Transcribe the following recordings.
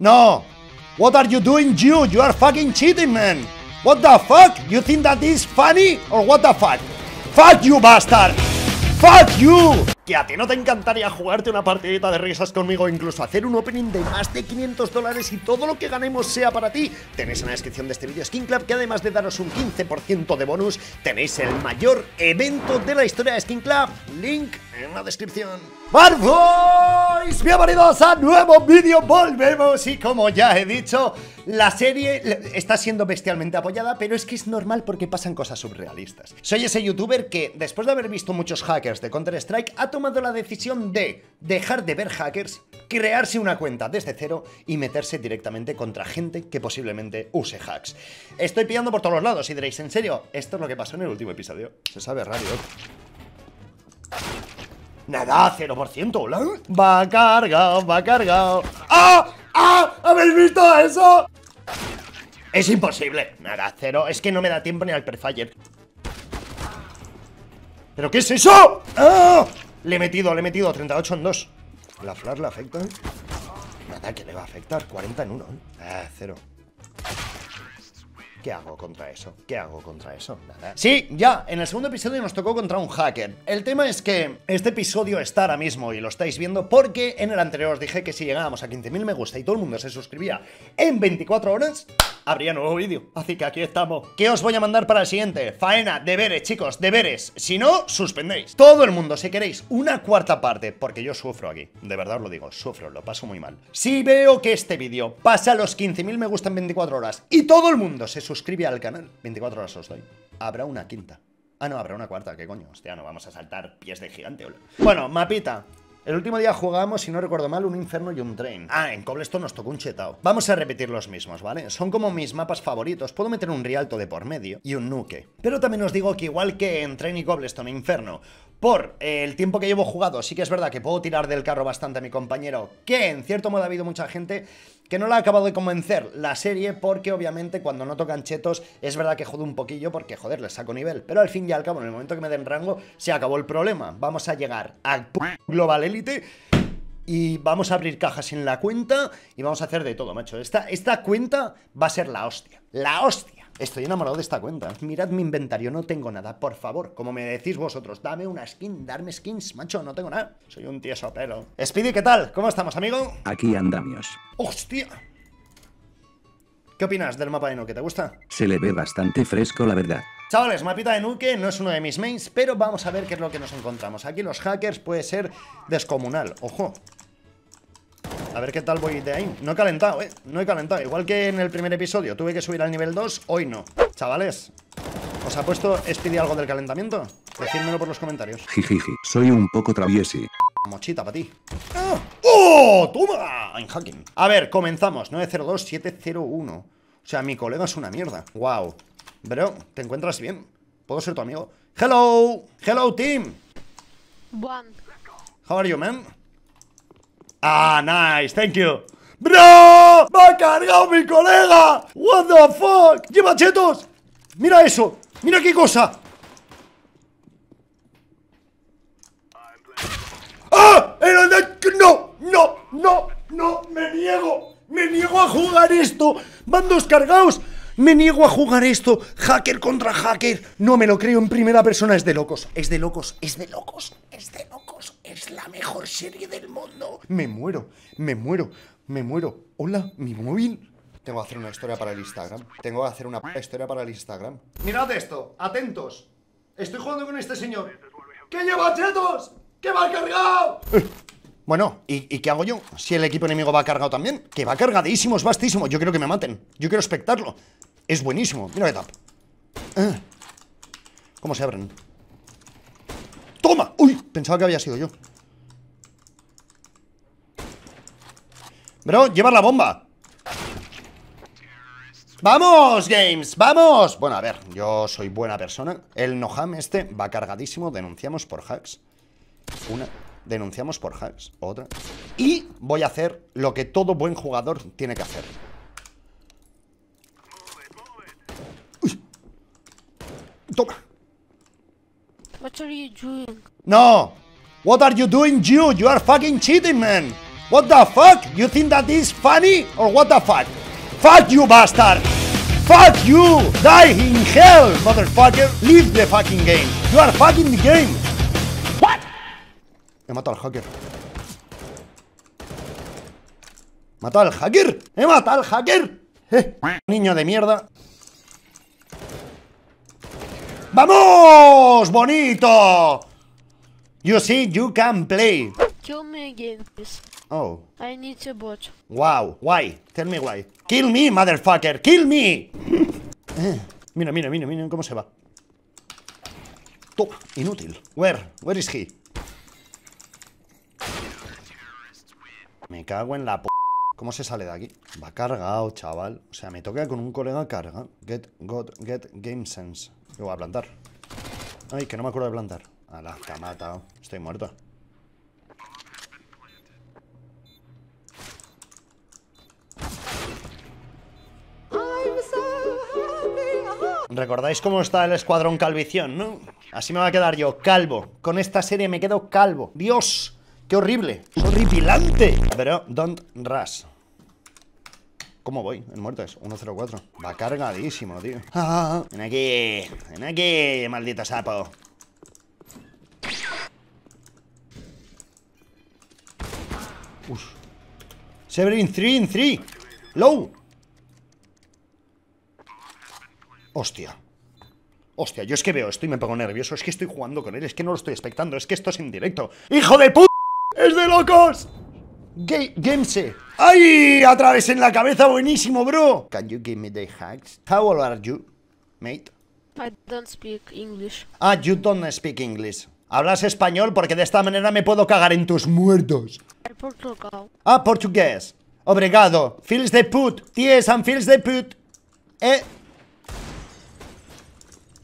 No! What are you doing, Jude? You are fucking cheating, man! What the fuck? You think that is funny? Or what the fuck? Fuck you, bastard! Fuck you! que a ti no te encantaría jugarte una partidita de risas conmigo, incluso hacer un opening de más de 500 dólares y todo lo que ganemos sea para ti. Tenéis en la descripción de este vídeo Skin Club que además de daros un 15% de bonus, tenéis el mayor evento de la historia de Skin Club. Link en la descripción. ¡Barboys! Bienvenidos a nuevo vídeo, volvemos y como ya he dicho, la serie está siendo bestialmente apoyada, pero es que es normal porque pasan cosas surrealistas. Soy ese youtuber que, después de haber visto muchos hackers de Counter-Strike, ha tomado la decisión de dejar de ver hackers, crearse una cuenta desde cero y meterse directamente contra gente que posiblemente use hacks. Estoy pillando por todos lados y diréis, en serio, esto es lo que pasó en el último episodio. Se sabe radio. Nada, 0%. Va cargado, va cargado. ¡Ah! ¡Ah! ¿Habéis visto eso? Es imposible. Nada, cero. Es que no me da tiempo ni al prefire. ¿Pero qué es eso? ¡Ah! Le he metido, le he metido 38 en 2 La flash le afecta ¿eh? Nada que le va a afectar, 40 en 1 ¿eh? Ah, cero ¿Qué hago contra eso? ¿Qué hago contra eso? Nada. Sí, ya, en el segundo episodio nos tocó contra un hacker. El tema es que este episodio está ahora mismo y lo estáis viendo porque en el anterior os dije que si llegábamos a 15.000 me gusta y todo el mundo se suscribía en 24 horas, habría nuevo vídeo. Así que aquí estamos. ¿Qué os voy a mandar para el siguiente? Faena, deberes, chicos, deberes. Si no, suspendéis. Todo el mundo, si queréis, una cuarta parte, porque yo sufro aquí. De verdad os lo digo, sufro, lo paso muy mal. Si veo que este vídeo pasa los 15.000 me gustan 24 horas y todo el mundo se suscribe al canal, 24 horas os doy. Habrá una quinta. Ah, no, habrá una cuarta, qué coño. Hostia, no vamos a saltar pies de gigante. Hola. Bueno, mapita. El último día jugábamos, si no recuerdo mal, un Inferno y un tren. Ah, en Cobblestone nos tocó un chetao. Vamos a repetir los mismos, ¿vale? Son como mis mapas favoritos. Puedo meter un Rialto de por medio y un Nuke. Pero también os digo que igual que en tren y Cobblestone Inferno, por eh, el tiempo que llevo jugado, sí que es verdad que puedo tirar del carro bastante a mi compañero, que en cierto modo ha habido mucha gente que no la ha acabado de convencer la serie porque obviamente cuando no tocan chetos es verdad que jode un poquillo porque joder, les saco nivel. Pero al fin y al cabo, en el momento que me den rango, se acabó el problema. Vamos a llegar a Global Elite y vamos a abrir cajas en la cuenta y vamos a hacer de todo, macho. esta cuenta va a ser la hostia. La hostia. Estoy enamorado de esta cuenta. Mirad mi inventario, no tengo nada. Por favor, como me decís vosotros, dame una skin, darme skins, macho, no tengo nada. Soy un tieso pelo. Speedy, ¿qué tal? ¿Cómo estamos, amigo? Aquí andamios. ¡Hostia! ¿Qué opinas del mapa de Nuke? ¿Te gusta? Se le ve bastante fresco, la verdad. Chavales, mapita de Nuke no es uno de mis mains, pero vamos a ver qué es lo que nos encontramos. Aquí los hackers puede ser descomunal. Ojo, a ver qué tal voy de ahí. No he calentado, eh No he calentado Igual que en el primer episodio Tuve que subir al nivel 2 Hoy no Chavales ¿Os ha puesto Speedy algo del calentamiento? Decídmelo por los comentarios Jijiji Soy un poco traviesi Mochita para ti ¡Ah! ¡Oh! ¡Toma! I'm hacking A ver, comenzamos 902-701 O sea, mi colega es una mierda Wow Bro, ¿te encuentras bien? ¿Puedo ser tu amigo? ¡Hello! ¡Hello, team! ¿Cómo How are you, man? Ah, nice, thank you. ¡Bro! ¡Me ha cargado mi colega! ¡What the fuck! ¡Lleva chetos! ¡Mira eso! ¡Mira qué cosa! ¡Ah! ¡Era de... ¡No! ¡No! ¡No! ¡No! ¡Me niego! ¡Me niego a jugar esto! mandos dos cargados! Me niego a jugar esto. Hacker contra hacker. No me lo creo en primera persona. Es de locos. Es de locos. Es de locos. Es de locos. Es la mejor serie del mundo. Me muero. Me muero. Me muero. Hola, mi móvil. Tengo que hacer una historia para el Instagram. Tengo que hacer una historia para el Instagram. Mirad esto. Atentos. Estoy jugando con este señor. ¡Que lleva chetos! ¡Que va cargado! Eh, bueno, ¿y, ¿y, qué hago yo? Si el equipo enemigo va cargado también. Que va cargadísimo, es vastísimo. Yo quiero que me maten. Yo quiero espectarlo. Es buenísimo, mira qué tap ah. ¿Cómo se abren? ¡Toma! ¡Uy! Pensaba que había sido yo Bro, llevar la bomba ¡Vamos, Games! ¡Vamos! Bueno, a ver, yo soy buena persona El Noham este va cargadísimo Denunciamos por hacks Una, denunciamos por hacks Otra Y voy a hacer lo que todo buen jugador tiene que hacer Toma. What are you doing? No! What are you doing, Jew? You are fucking cheating, man! What the fuck? You think that is funny? Or what the fuck? Fuck you, bastard! Fuck you! Die in hell, motherfucker! Leave the fucking game! You are fucking the game! What? He matado al hacker. ¿Matado al hacker? ¡He matado al hacker! Eh, niño de mierda. ¡Vamos! ¡Bonito! You see, you can play. Kill me again, Oh. I need Wow, why? Tell me why. Kill me, motherfucker, kill me! Eh, mira, mira, mira, mira cómo se va. inútil. Where? Where is he? Me cago en la ¿Cómo se sale de aquí? Va cargado, chaval. O sea, me toca con un colega carga. Get, got, get, game sense. Lo voy a plantar. Ay, que no me acuerdo de plantar. Ala, la ha matado. Estoy muerto. ¿Recordáis cómo está el escuadrón calvición, no? Así me va a quedar yo, calvo. Con esta serie me quedo calvo. ¡Dios! ¡Qué horrible! ¡Horripilante! Pero, don't rush. ¿Cómo voy? En muertes, 104. Va cargadísimo, tío. En ah, ah, ah. ven aquí, ven aquí, maldito sapo. Uf. Severin 3 in 3. Low. Hostia. Hostia, yo es que veo esto y me pongo nervioso. Es que estoy jugando con él. Es que no lo estoy expectando. Es que esto es indirecto. ¡Hijo de puta! ¡Es de locos! Game, Gamese. ¡Ay! través en la cabeza, buenísimo, bro. Can you give me the hacks? How old are you, mate? I don't speak English. Ah, you don't speak English. Hablas español porque de esta manera me puedo cagar en tus muertos. Ah, portugués. Obrigado. Feels the put. Ties and feels the put. Eh.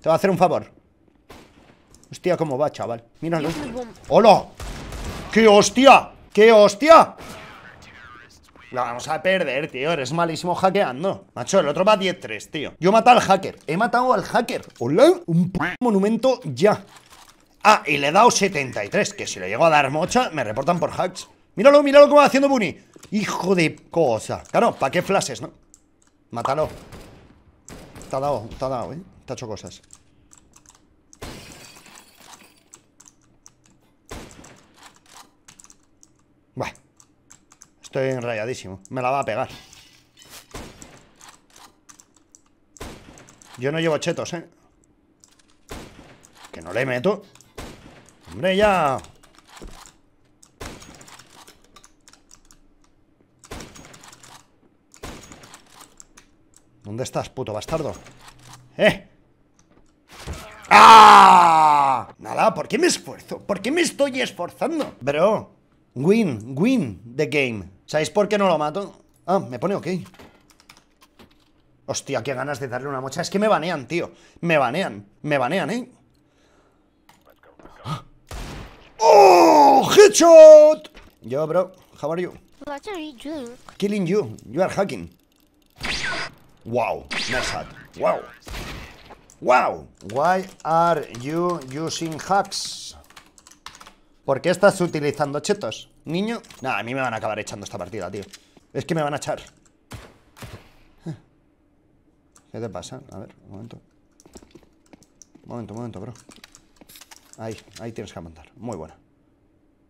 Te voy a hacer un favor. Hostia, cómo va, chaval. Míralo. ¡Hola! ¡Qué hostia! ¡Qué hostia! La vamos a perder, tío. Eres malísimo hackeando. Macho, el otro va 10-3, tío. Yo he al hacker. He matado al hacker. Hola. Un monumento ya. Ah, y le he dado 73. Que si le llego a dar mocha, me reportan por hacks. Míralo, míralo cómo va haciendo Bunny. Hijo de cosa. Claro, ¿para qué flashes, no? Mátalo. Te ha dado, te ha dado, eh. Te ha hecho cosas. Estoy enrayadísimo. Me la va a pegar. Yo no llevo chetos, ¿eh? Que no le meto. Hombre, ya. ¿Dónde estás, puto bastardo? ¡Eh! ¡Ah! Nada, ¿por qué me esfuerzo? ¿Por qué me estoy esforzando? Bro, win, win the game. ¿Sabéis por qué no lo mato? Ah, me pone ok. Hostia, qué ganas de darle una mocha. Es que me banean, tío. Me banean. Me banean, ¿eh? ¡Oh! ¡Headshot! Yo, bro. How are you? What are you doing? Killing you. You are hacking. Wow. Nice shot Wow. Wow. Why are you using hacks? ¿Por qué estás utilizando chetos? Niño. Nada, a mí me van a acabar echando esta partida, tío. Es que me van a echar. ¿Qué te pasa? A ver, un momento. Un momento, un momento, bro. Ahí, ahí tienes que mandar. Muy buena.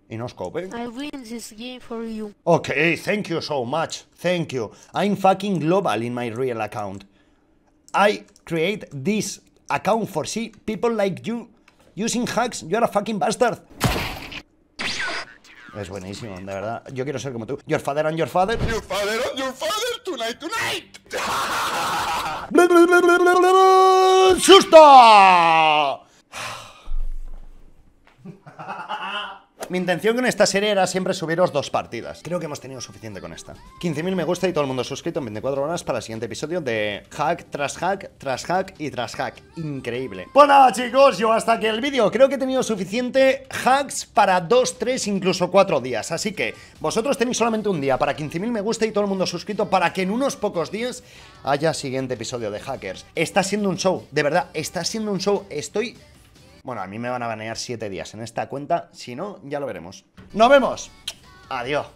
Y I win this game for you. Ok, thank you so much. Thank you. I'm fucking global in my real account. I create this account for see people like you using hacks. You're a fucking bastard. Es buenísimo, de verdad. Yo quiero ser como tú. Your father and your father. Your father and your father, tonight, tonight. ¡Susta! Mi intención con esta serie era siempre subiros dos partidas. Creo que hemos tenido suficiente con esta. 15.000 me gusta y todo el mundo suscrito en 24 horas para el siguiente episodio de hack tras hack, tras hack y tras hack. Increíble. Pues nada, chicos, yo hasta aquí el vídeo. Creo que he tenido suficiente hacks para 2, 3, incluso 4 días. Así que vosotros tenéis solamente un día para 15.000 me gusta y todo el mundo suscrito para que en unos pocos días haya siguiente episodio de Hackers. Está siendo un show, de verdad, está siendo un show. Estoy bueno, a mí me van a banear 7 días en esta cuenta. Si no, ya lo veremos. ¡Nos vemos! Adiós.